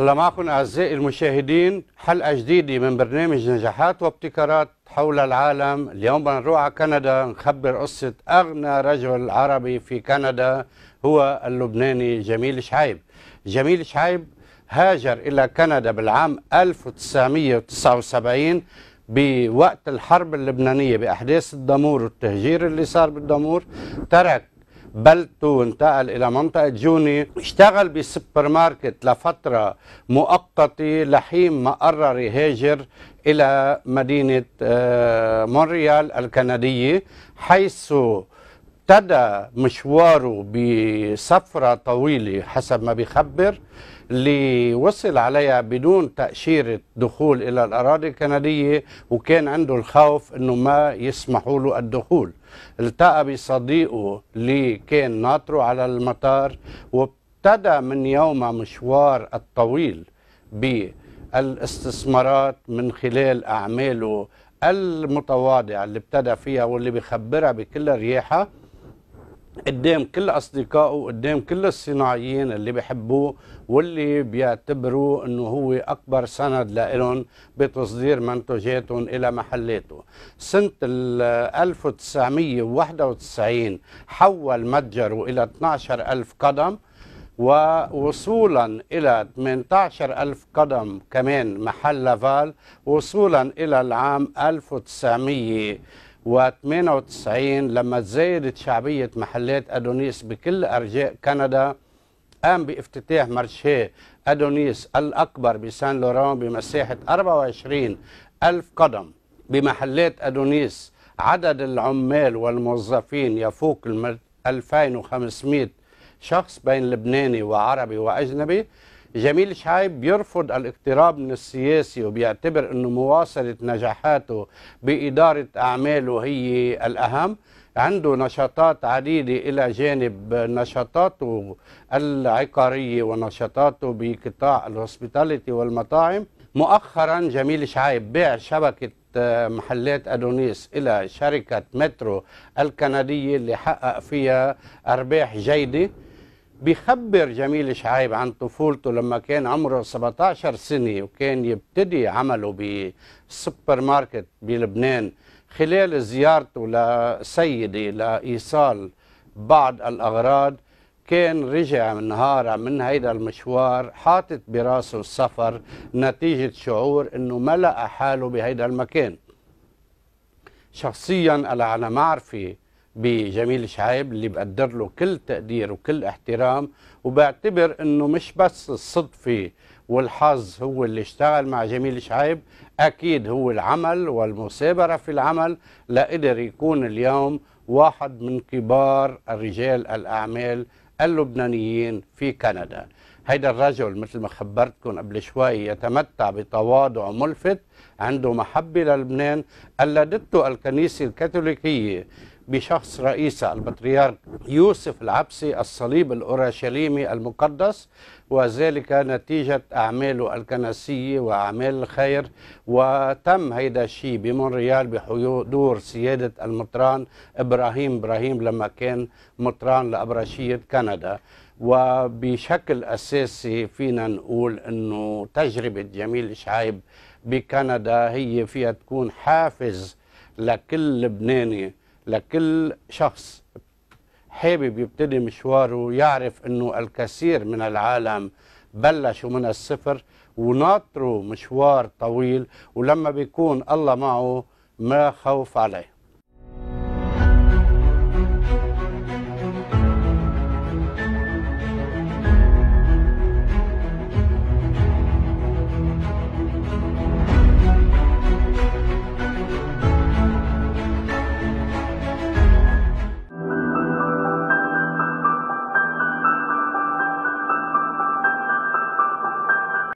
الله معكم أعزائي المشاهدين حلقة جديدة من برنامج نجاحات وابتكارات حول العالم اليوم بدنا نروح على كندا نخبر قصة أغنى رجل عربي في كندا هو اللبناني جميل شعيب جميل شعيب هاجر إلى كندا بالعام 1979 بوقت الحرب اللبنانية بأحداث الدمور والتهجير اللي صار بالدمور ترك بلده انتقل إلى منطقة جوني اشتغل بالسوبر ماركت لفترة مؤقتة لحين ما قرر يهاجر إلى مدينة آه، مونريال الكندية حيث ابتدى مشواره بسفرة طويلة حسب ما بيخبر اللي وصل عليها بدون تأشيرة دخول إلى الأراضي الكندية وكان عنده الخوف أنه ما يسمحوا له الدخول التقى بصديقه اللي كان ناطره على المطار وابتدى من يومها مشوار الطويل بالاستثمارات من خلال أعماله المتواضعة اللي ابتدى فيها واللي بيخبرها بكل رياحة قدام كل اصدقائه قدام كل الصناعيين اللي بيحبوه واللي بيعتبروا انه هو اكبر سند لهم بتصدير منتجاتهم الى محلاته سنه 1991 حول متجره الى 12000 قدم ووصولا إلى 18 ألف قدم كمان محل لافال وصولا إلى العام 1900 و98 لما تزايدت شعبية محلات أدونيس بكل أرجاء كندا قام بافتتاح مارشيه أدونيس الأكبر بسان لوران بمساحة 24 ألف قدم بمحلات أدونيس عدد العمال والموظفين يفوق 2500 شخص بين لبناني وعربي وأجنبي جميل شعيب بيرفض الاقتراب من السياسي وبيعتبر انه مواصله نجاحاته باداره اعماله هي الاهم عنده نشاطات عديدة إلى جانب نشاطاته العقارية ونشاطاته بقطاع الهوسبيتاليتي والمطاعم مؤخرا جميل شعيب بيع شبكة آه، محلات أدونيس إلى شركة مترو الكندية اللي حقق فيها أرباح جيدة بيخبر جميل شعيب عن طفولته لما كان عمره 17 سنة وكان يبتدي عمله بسوبر ماركت بلبنان خلال زيارته لسيدة لإيصال بعض الأغراض كان رجع من نهارة من هيدا المشوار حاطط براسه السفر نتيجة شعور انه ما لقى حاله بهيدا المكان شخصيا انا على معرفه بجميل شعيب اللي بقدر له كل تقدير وكل احترام وبعتبر انه مش بس الصدفه والحظ هو اللي اشتغل مع جميل شعيب اكيد هو العمل والمثابره في العمل لقدر يكون اليوم واحد من كبار الرجال الاعمال اللبنانيين في كندا هيدا الرجل مثل ما خبرتكم قبل شوي يتمتع بتواضع ملفت عنده محبة للبنان قلدته الكنيسة الكاثوليكية بشخص رئيسه البطريرك يوسف العبسي الصليب الاورشليمي المقدس وذلك نتيجه اعماله الكنسيه واعمال الخير وتم هيدا الشيء بمونريال بحضور سياده المطران ابراهيم ابراهيم لما كان مطران لابرشيه كندا وبشكل اساسي فينا نقول انه تجربه جميل شعيب بكندا هي فيها تكون حافز لكل لبناني لكل شخص حابب يبتدي مشواره يعرف انه الكثير من العالم بلشوا من الصفر وناطروا مشوار طويل ولما بيكون الله معه ما خوف عليه